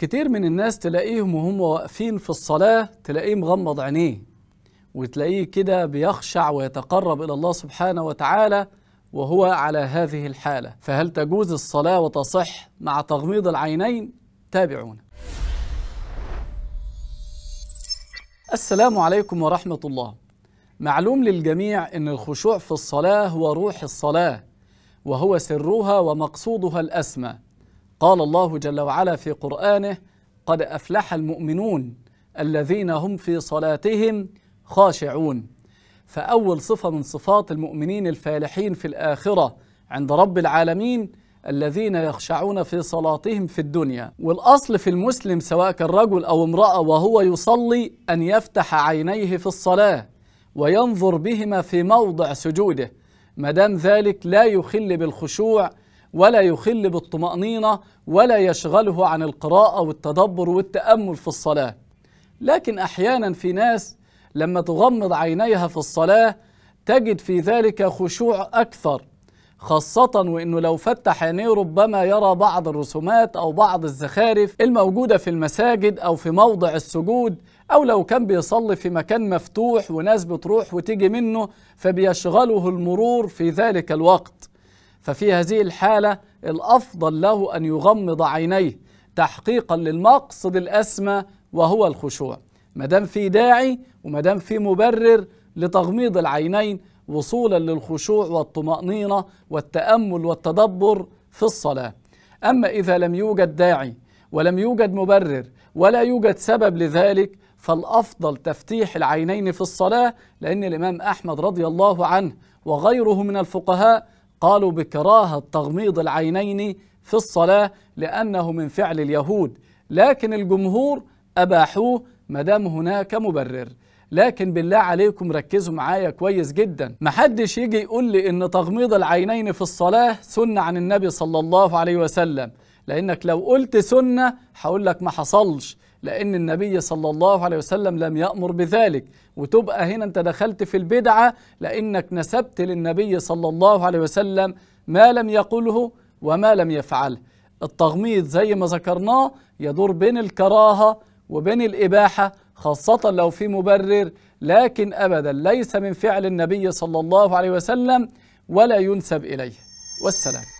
كتير من الناس تلاقيهم وهم واقفين في الصلاة تلاقيه مغمض عينيه وتلاقيه كده بيخشع ويتقرب إلى الله سبحانه وتعالى وهو على هذه الحالة فهل تجوز الصلاة وتصح مع تغميض العينين؟ تابعونا السلام عليكم ورحمة الله معلوم للجميع أن الخشوع في الصلاة هو روح الصلاة وهو سرها ومقصودها الأسمى قال الله جل وعلا في قرآنه قد أفلح المؤمنون الذين هم في صلاتهم خاشعون فأول صفة من صفات المؤمنين الفالحين في الآخرة عند رب العالمين الذين يخشعون في صلاتهم في الدنيا والأصل في المسلم سواء كان رجل أو امرأة وهو يصلي أن يفتح عينيه في الصلاة وينظر بهما في موضع سجوده مدام ذلك لا يخل بالخشوع ولا يخل بالطمأنينة ولا يشغله عن القراءة والتدبر والتأمل في الصلاة لكن أحيانا في ناس لما تغمض عينيها في الصلاة تجد في ذلك خشوع أكثر خاصة وإنه لو فتح عينيه ربما يرى بعض الرسومات أو بعض الزخارف الموجودة في المساجد أو في موضع السجود أو لو كان بيصلي في مكان مفتوح وناس بتروح وتيجي منه فبيشغله المرور في ذلك الوقت ففي هذه الحالة الأفضل له أن يغمض عينيه تحقيقا للمقصد الأسمى وهو الخشوع ما دام في داعي وما دام في مبرر لتغميض العينين وصولا للخشوع والطمأنينة والتأمل والتدبر في الصلاة أما إذا لم يوجد داعي ولم يوجد مبرر ولا يوجد سبب لذلك فالأفضل تفتيح العينين في الصلاة لأن الإمام أحمد رضي الله عنه وغيره من الفقهاء قالوا بكراهة تغميض العينين في الصلاة لأنه من فعل اليهود لكن الجمهور أباحوه مدام هناك مبرر لكن بالله عليكم ركزوا معايا كويس جدا محدش يجي يقول لي ان تغميض العينين في الصلاة سنة عن النبي صلى الله عليه وسلم لانك لو قلت سنة هقول لك ما حصلش لأن النبي صلى الله عليه وسلم لم يأمر بذلك وتبقى هنا أنت دخلت في البدعة لأنك نسبت للنبي صلى الله عليه وسلم ما لم يقله وما لم يفعله التغميض زي ما ذكرناه يدور بين الكراهة وبين الإباحة خاصة لو في مبرر لكن أبدا ليس من فعل النبي صلى الله عليه وسلم ولا ينسب إليه والسلام